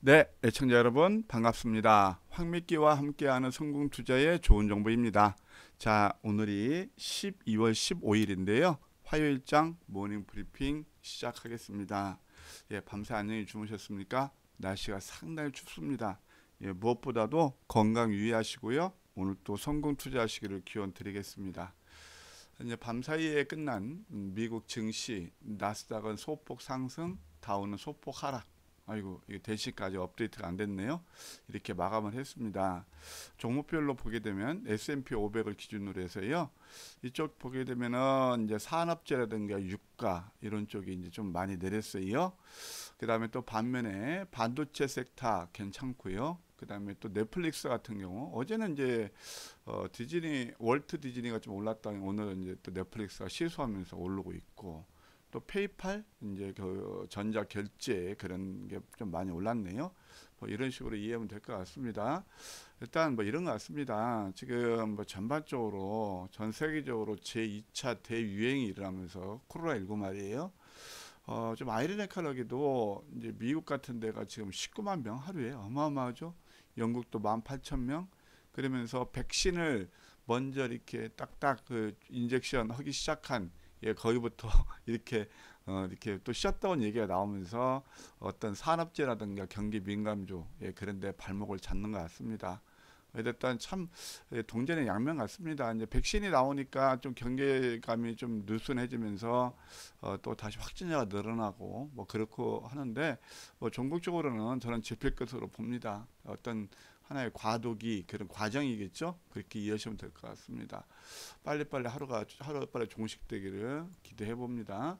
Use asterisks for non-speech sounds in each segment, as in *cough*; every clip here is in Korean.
네, 애청자 여러분 반갑습니다. 황미끼와 함께하는 성공투자의 좋은 정보입니다. 자, 오늘이 12월 15일인데요. 화요일장 모닝 브리핑 시작하겠습니다. 예, 밤새 안녕히 주무셨습니까? 날씨가 상당히 춥습니다. 예, 무엇보다도 건강 유의하시고요. 오늘 또 성공 투자하시기를 기원 드리겠습니다. 이제 밤 사이에 끝난 미국 증시 나스닥은 소폭 상승, 다우는 소폭 하락. 아이고 이게 대시까지 업데이트가 안 됐네요. 이렇게 마감을 했습니다. 종목별로 보게 되면 S&P 500을 기준으로 해서요. 이쪽 보게 되면은 이제 산업재라든가 유가 이런 쪽이 이제 좀 많이 내렸어요. 그다음에 또 반면에 반도체 섹터 괜찮고요. 그다음에 또 넷플릭스 같은 경우 어제는 이제 어, 디즈니 월트 디즈니가 좀올랐다 오늘은 이제 또 넷플릭스가 실수하면서 오르고 있고 또 페이팔 이제 그 전자 결제 그런 게 좀 많이 올랐네요. 뭐 이런 식으로 이해하면 될 것 같습니다. 일단 뭐 이런 것 같습니다. 지금 뭐 전반적으로 전 세계적으로 제2차 대유행이 일어나면서 코로나19 말이에요. 어, 좀 아이러니컬하게도 이제 미국 같은 데가 지금 19만 명 하루에 어마어마하죠. 영국도 18,000명. 그러면서 백신을 먼저 이렇게 딱딱 그 인젝션 하기 시작한 예, 거기부터 *laughs* 이렇게 어, 이렇게 또 셧다운 얘기가 나오면서 어떤 산업재라든가 경기 민감조 예, 그런 데 발목을 잡는 것 같습니다. 어쨌든 참 예, 동전의 양면 같습니다. 이제 백신이 나오니까 좀 경계감이 좀 느슨해지면서 어, 또 다시 확진자가 늘어나고 뭐 그렇고 하는데 뭐 전국적으로는 저는 집필 것으로 봅니다. 어떤 하나의 과도기 그런 과정이겠죠. 그렇게 이해하시면 될 것 같습니다. 빨리빨리 하루가 하루빨리 종식되기를 기대해 봅니다.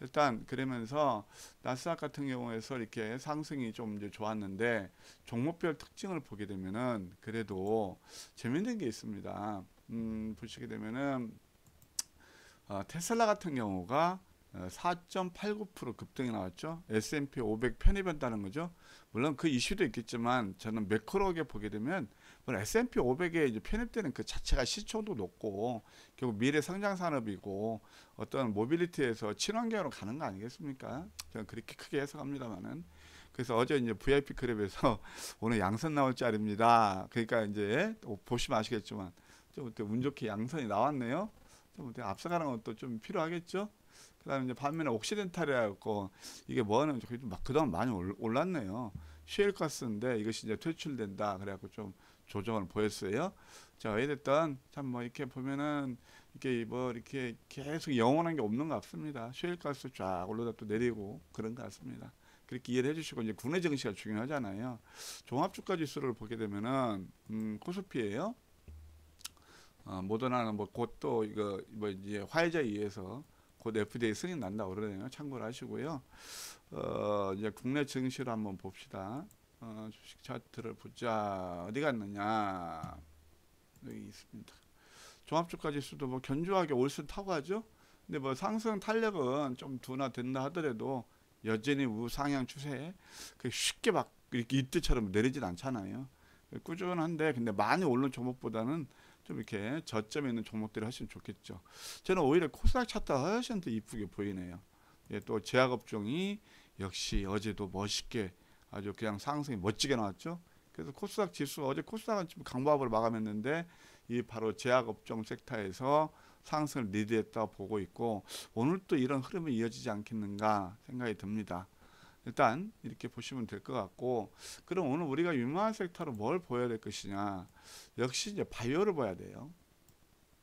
일단 그러면서 나스닥 같은 경우에서 이렇게 상승이 좀 이제 좋았는데 종목별 특징을 보게 되면은 그래도 재밌는 게 있습니다. 음, 보시게 되면은 어, 테슬라 같은 경우가 4.89% 어, 급등이 나왔죠. S&P 500 편입한다는 거죠. 물론 그 이슈도 있겠지만 저는 매크로하게 보게 되면 S&P 500에 편입되는 그 자체가 시총도 높고 결국 미래 성장 산업이고 어떤 모빌리티에서 친환경으로 가는 거 아니겠습니까? 저는 그렇게 크게 해석합니다만은 그래서 어제 이제 VIP 클럽에서 *laughs* 오늘 양선 나올 자리입니다. 그러니까 이제 보시면 아시겠지만 좀운 좋게 양선이 나왔네요. 좀 앞서가는 것도 좀 필요하겠죠. 그다음에 이제 반면에 옥시덴탈이라고 이게 뭐하는 막 그동안 많이 올랐네요. 쉘가스인데 이것이 이제 퇴출된다 그래갖고 좀 조정을 보였어요. 자 어쨌든 참뭐 이렇게 보면은 이게 렇뭐 이렇게 계속 영원한 게 없는 것 같습니다. 쉘가스 쫙 올라다 또 내리고 그런 것 같습니다. 그렇게 이해를 해주시고 이제 국내 증시가 중요하잖아요. 종합주가 지수를 보게 되면은 음, 코스피예요. 어, 모더나는 뭐 곧 또 이거 뭐 이제 화이자에 의해서 곧 FDA 승인 난다 그러네요. 참고를 하시고요. 어, 이제 국내 증시를 한번 봅시다. 어, 주식 차트를 보자. 어디 갔느냐? 여기 있습니다. 종합주가지수도 뭐 견조하게 올순 타고 가죠. 근데 뭐 상승 탄력은 좀 둔화된다 하더라도 여전히 우상향 추세에 쉽게 막 이렇게 이때처럼 내리진 않잖아요. 꾸준한데 근데 많이 오른 종목보다는 좀 이렇게 저점에 있는 종목들을 하시면 좋겠죠. 저는 오히려 코스닥 차트 훨씬 더 이쁘게 보이네요. 예, 또 제약업종이 역시 어제도 멋있게 아주 그냥 상승이 멋지게 나왔죠. 그래서 코스닥 지수가 어제 코스닥은 좀 강보합으로 마감했는데 이 바로 제약업종 섹터에서 상승을 리드했다 보고 있고 오늘 또 이런 흐름이 이어지지 않겠는가 생각이 듭니다. 일단 이렇게 보시면 될 것 같고 그럼 오늘 우리가 유망한 섹터로 뭘 보여야 될 것이냐 역시 이제 바이오를 봐야 돼요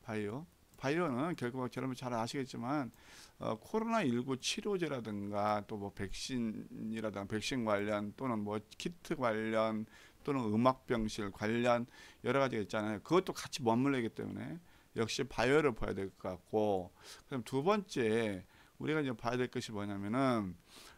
바이오 바이오는 결국 여러분 잘 아시겠지만 어, 코로나19 치료제라든가 또 뭐 백신이라든가 백신 관련 또는 뭐 키트 관련 또는 음악병실 관련 여러 가지가 있잖아요. 그것도 같이 머물러기 때문에 역시 바이오를 봐야 될 것 같고 그럼 두 번째 우리가 이제 봐야 될 것이 뭐냐면은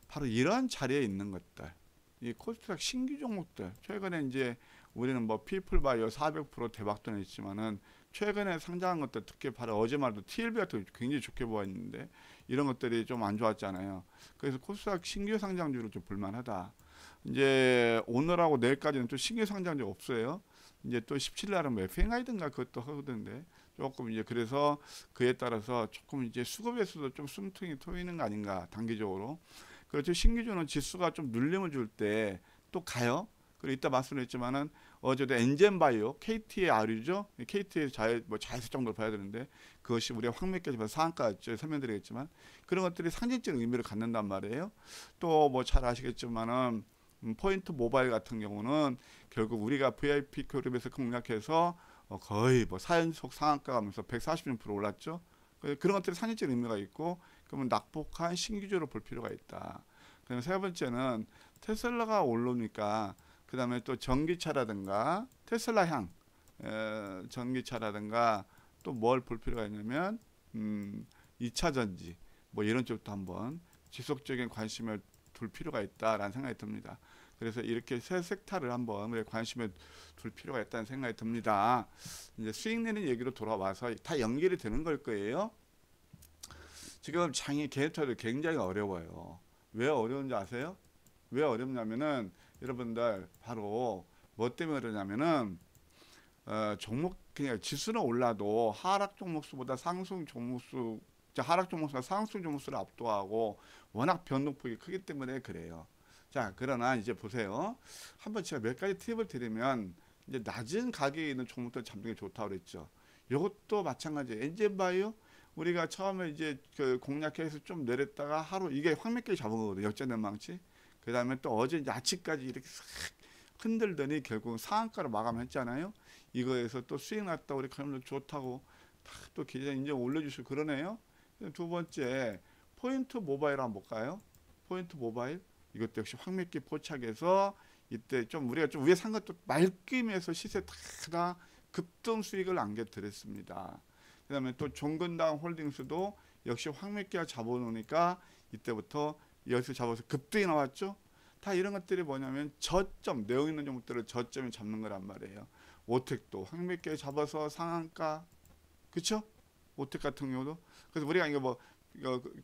바로 이러한 자리에 있는 것들. 이 코스닥 신규 종목들. 최근에 이제 우리는 뭐 피플바이오 400% 대박도 냈지만은 최근에 상장한 것들 특히 바로 어제 말도 TLB 같은 거 굉장히 좋게 보았는데 이런 것들이 좀 안 좋았잖아요. 그래서 코스닥 신규 상장주를 좀 볼만하다. 이제 오늘하고 내일까지는 또 신규 상장주 없어요. 이제 또 17날은 뭐 FNI든가 그것도 하거든데 조금 이제 그래서 그에 따라서 조금 이제 수급에서도 좀 숨통이 트이는 거 아닌가 단기적으로 그렇죠. 신기주는 지수가 좀 눌림을 줄 때 또 가요. 그리고 이따 말씀드렸지만은 어제도 엔젠바이오, KT의 아류죠. KT의 자회 뭐 자회수 정도 봐야 되는데 그것이 우리가 황매까지 봐서 상한가 설명드리겠지만 그런 것들이 상징적인 의미를 갖는단 말이에요. 또 뭐 잘 아시겠지만은 음, 포인트 모바일 같은 경우는 결국 우리가 VIP 그룹에서 공략해서 어 거의 뭐사연속 상한가 하면서 140% 올랐죠. 그런 것들이 상징적인 의미가 있고 그러면 낙폭한 신기조로 볼 필요가 있다. 그다세 번째는 테슬라가 올라니까 그다음에 또 전기차라든가 테슬라 향 에, 전기차라든가 또 뭘 볼 필요가 있냐면 음, 2차 전지 뭐 이런 쪽도 한번 지속적인 관심을 둘 필요가 있다라는 생각이 듭니다. 그래서 이렇게 새 섹터를 한번 관심에 둘 필요가 있다는 생각이 듭니다. 이제 수익 내는 얘기로 돌아와서 다 연결이 되는 걸 거예요. 지금 장애 개털이 굉장히 어려워요. 왜 어려운지 아세요? 왜 어렵냐면은 여러분들 바로 뭐 때문에 그러냐면은 어, 종목 그냥 지수는 올라도 하락 종목수보다 상승 종목수 자, 하락 종목수가 상승 종목수를 압도하고 워낙 변동폭이 크기 때문에 그래요. 자 그러나 이제 보세요. 한번 제가 몇 가지 팁을 드리면 이제 낮은 가격에 있는 종목들 잡는 게 좋다고 그랬죠. 이것도 마찬가지 엔젠바이오 우리가 처음에 이제 그 공략해서 좀 내렸다가 하루 이게 황맥길 잡은 거거든요. 역전된 망치. 그 다음에 또 어제 야치까지 이렇게 흔들더니 결국은 상한가로 마감했잖아요. 이거에서 또 수익 났다 고 우리 가면 좋다고 탁또 기자님 이제 올려주실 그러네요. 두 번째 포인트 모바일 한번 볼까요? 포인트 모바일 이것도 역시 황맥기 포착해서 이때 좀 우리가 좀 위에 산 것도 말김에서 시세 다 급등 수익을 안겨드렸습니다. 그 다음에 또 종근당 홀딩스도 역시 황미기와 잡아놓으니까 이때부터 여기서 잡아서 급등이 나왔죠. 다 이런 것들이 뭐냐면 저점, 내용 있는 종목들을 저점에 잡는 거란 말이에요. 오텍도 황맥기 잡아서 상한가, 그쵸? 오텍 같은 경우도. 그래서 우리가 이게 뭐,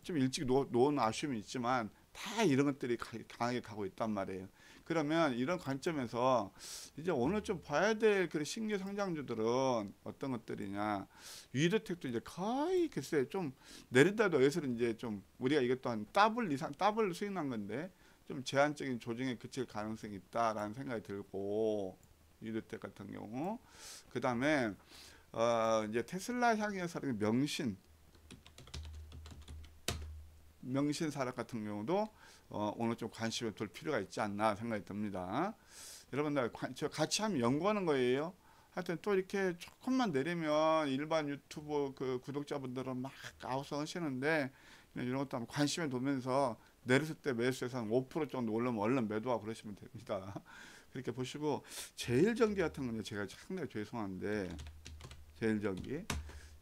좀 일찍 놓은 아쉬움이 있지만 다 이런 것들이 강하게 가고 있단 말이에요. 그러면 이런 관점에서 이제 오늘 좀 봐야 될 그런 신규 상장주들은 어떤 것들이냐. 위드텍도 이제 거의 글쎄 좀 내린다도 여기서 이제 좀 우리가 이것 또한 더블 이상 더블 수익난 건데 좀 제한적인 조정에 그칠 가능성이 있다라는 생각이 들고 위드텍 같은 경우 그 다음에 어 이제 테슬라 향해서 는 명신 명신 사락 같은 경우도 어, 오늘 좀 관심을 둘 필요가 있지 않나 생각이 듭니다. 여러분들 저 같이 하면 연구하는 거예요. 하여튼 또 이렇게 조금만 내리면 일반 유튜브 그 구독자분들은 막 아웃성 시는데 이런 것도 한번 관심에 놓면서 내렸을 때 매수해서 한 5% 정도 올라면 얼른 매도하고 그러시면 됩니다. *laughs* 그렇게 보시고 제일전기 같은 건 제가 상당히 죄송한데 제일전기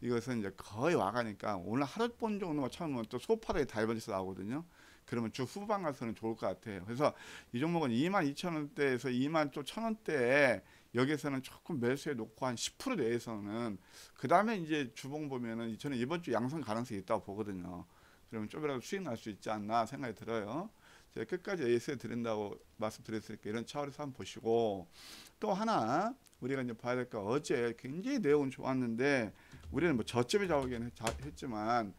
이것은 이제 거의 와가니까 오늘 하룻 본 정도만 참으면 또 소파를 다이버에서 나오거든요. 그러면 주 후반 가서는 좋을 것 같아요. 그래서 이 종목은 2 2 0 0 0 원대에서 2 0 0 0 원대에 여기서는 에 조금 매수해 놓고 한 10% 내에서는 그 다음에 이제 주봉 보면은 저는 이번 주 양성 가능성이 있다고 보거든요. 그러면 좀이라도 수익 날 수 있지 않나 생각이 들어요. 제가 끝까지 a 스에 드린다고 말씀드렸으니까 이런 차원에서 한번 보시고 또 하나 우리가 이제 봐야 될 거 어제 굉장히 내용은 좋았는데 우리는 뭐 저점이 잡오긴 했지만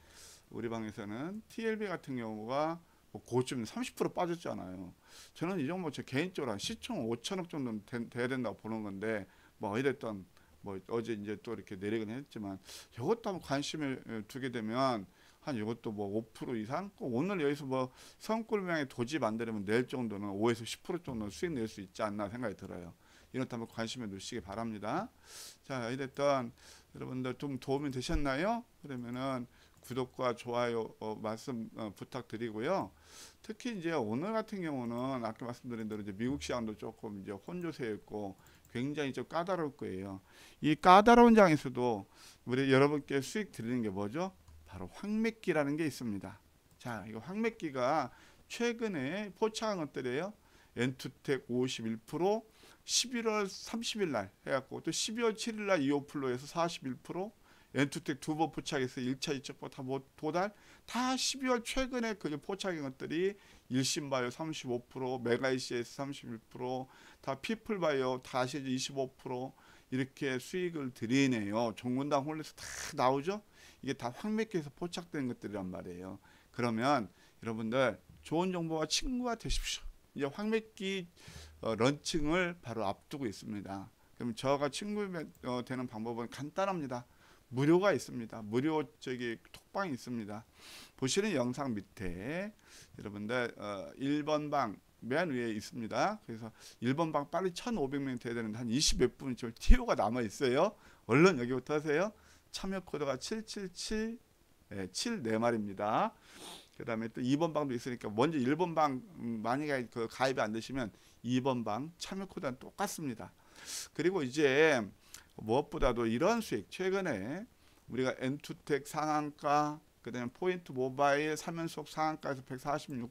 우리 방에서는 TLB 같은 경우가 뭐 고점 30% 빠졌잖아요. 저는 이 정도 제 개인적으로 한 시총 5천억 정도는 되, 돼야 된다고 보는 건데 뭐 어쨌든 뭐 어제 이제 또 이렇게 내리긴 했지만 이것도 한번 관심을 예, 두게 되면 한 이것도 뭐 5% 이상 그 오늘 여기서 뭐 성골명의 도지 만들면 내 정도는 5에서 10% 정도 수익 낼 수 있지 않나 생각이 들어요. 이렇다 한번 관심을 놓시기 바랍니다. 자, 이랬던 여러분들 좀 도움이 되셨나요? 그러면은 구독과 좋아요 어, 말씀 어, 부탁드리고요. 특히 이제 오늘 같은 경우는 아까 말씀드린 대로 이제 미국 시장도 조금 이제 혼조세있고 굉장히 좀 까다로울 거예요. 이 까다로운 장에서도 우리 여러분께 수익 드리는 게 뭐죠? 바로 황맥기라는 게 있습니다. 자, 이 황맥기가 최근에 포착한 것들이에요. 엔투텍 51%, 11월 30일 날 해갖고 또 12월 7일 날 이오플로에서 41%, 엔투텍 두 번 포착해서 1차, 2차 포착 뭐 도달 다 12월 최근에 그 포착인 것들이 일신바이오 35% 메가이시에스 31%다 피플바이오 다시 25% 이렇게 수익을 드리네요. 종군당 홀에서 다 나오죠. 이게 다 황맥해서 포착된 것들이란 말이에요. 그러면 여러분들 좋은 정보와 친구가 되십시오. 이제 황맥기 어, 런칭을 바로 앞두고 있습니다. 그럼 저가 친구 어, 되는 방법은 간단합니다. 무료가 있습니다. 무료 저기 톡방이 있습니다. 보시는 영상 밑에 여러분들 어, 1번 방 맨 위에 있습니다. 그래서 1번 방 빨리 1,500명 돼야 되는데 한 20 몇 분 지금 TO가 남아 있어요. 얼른 여기부터 하세요. 참여 코드가 777 예, 네, 74말입니다. 그 다음에 또 2번 방도 있으니까 먼저 1번 방 음, 만약에 그 가입이 안 되시면 2번 방 참여 코드는 똑같습니다. 그리고 이제 무엇보다도 이런 수익 최근에 우리가 엔투텍 상한가 그다음에 포인트 모바일 3연속 상한가에서 146%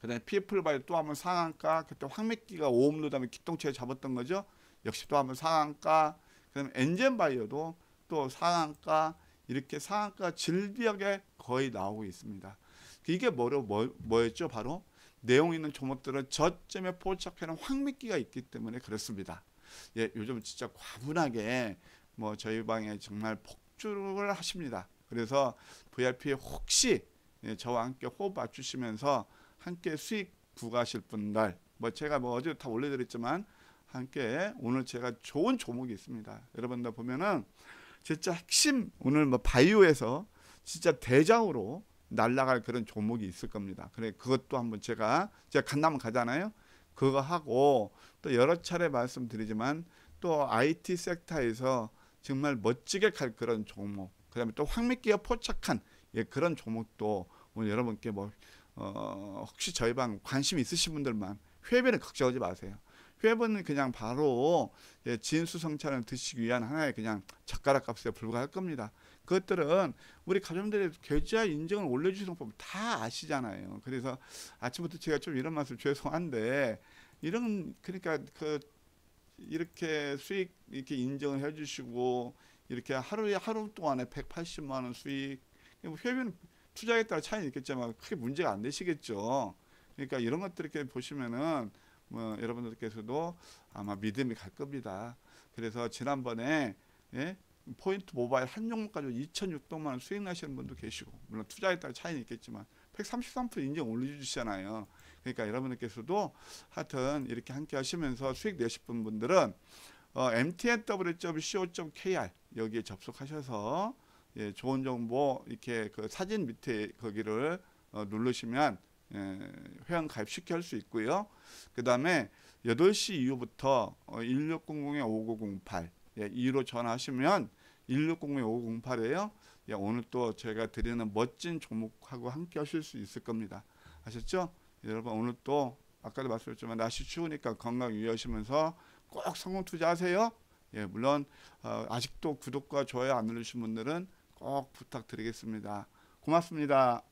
그다음에 피플바이 또 한번 상한가 그때 황맥기가 오음노 다음에 기똥체에 잡았던 거죠 역시 또 한번 상한가 그다음에 엔젠바이어도 또 상한가 이렇게 상한가 질비하게 거의 나오고 있습니다 이게 뭐로 뭐, 뭐였죠 바로 내용 있는 종목들은 저점에 포착하는 황맥기가 있기 때문에 그렇습니다 예, 요즘 진짜 과분하게 뭐 저희 방에 정말 폭주를 하십니다. 그래서 VIP 혹시 예, 저와 함께 호흡 맞추시면서 함께 수익 구가하실 분들 뭐 제가 뭐 어제 다 올려드렸지만 함께 오늘 제가 좋은 조목이 있습니다. 여러분들 보면은 진짜 핵심 오늘 뭐 바이오에서 진짜 대장으로 날라갈 그런 종목이 있을 겁니다. 그래 그것도 한번 제가 제가 간다면 가잖아요. 그거 하고 또 여러 차례 말씀드리지만 또 IT 섹터에서 정말 멋지게 갈 그런 종목 그다음에 또 황미기에 포착한 예, 그런 종목도 오늘 여러분께 뭐 어, 혹시 저희 방 관심 있으신 분들만 회비는 걱정하지 마세요. 회비는 그냥 바로 예, 진수성찬을 드시기 위한 하나의 그냥 젓가락 값에 불과할 겁니다. 그것들은 우리 가정들의 계좌 인증을 올려주시는 법을다 아시잖아요. 그래서 아침부터 제가 좀 이런 말씀 죄송한데 이런 그러니까 그 이렇게 수익 이렇게 인정을 해주시고 이렇게 하루에 하루 동안에 180만 원 수익 뭐 회비는 투자에 따라 차이 있겠지만 크게 문제가 안 되시겠죠. 그러니까 이런 것들 이렇게 보시면은 뭐 여러분들께서도 아마 믿음이 갈 겁니다. 그래서 지난번에 예? 포인트 모바일 한 종목 가지고 2,600만 원 수익 나시는 분도 계시고 물론 투자에 따라 차이는 있겠지만 133% 인정 올려주시잖아요. 그러니까 여러분들께서도 하여튼 이렇게 함께 하시면서 수익 내실 분들은 어, mtnw.co.kr 여기에 접속하셔서 예, 좋은 정보 이렇게 그 사진 밑에 거기를 어, 누르시면 예, 회원 가입 쉽게 할수 있고요. 그 다음에 8시 이후부터 어, 1600-5908 예, 2로 전화하시면 1 6 0 0 5 0 8에요 예, 오늘 또 제가 드리는 멋진 종목하고 함께 하실 수 있을 겁니다. 아셨죠? 여러분 오늘 또 아까도 말씀드렸지만 날씨 추우니까 건강 유의하시면서 꼭 성공 투자하세요. 예, 물론 어, 아직도 구독과 좋아요 안 누르신 분들은 꼭 부탁드리겠습니다. 고맙습니다.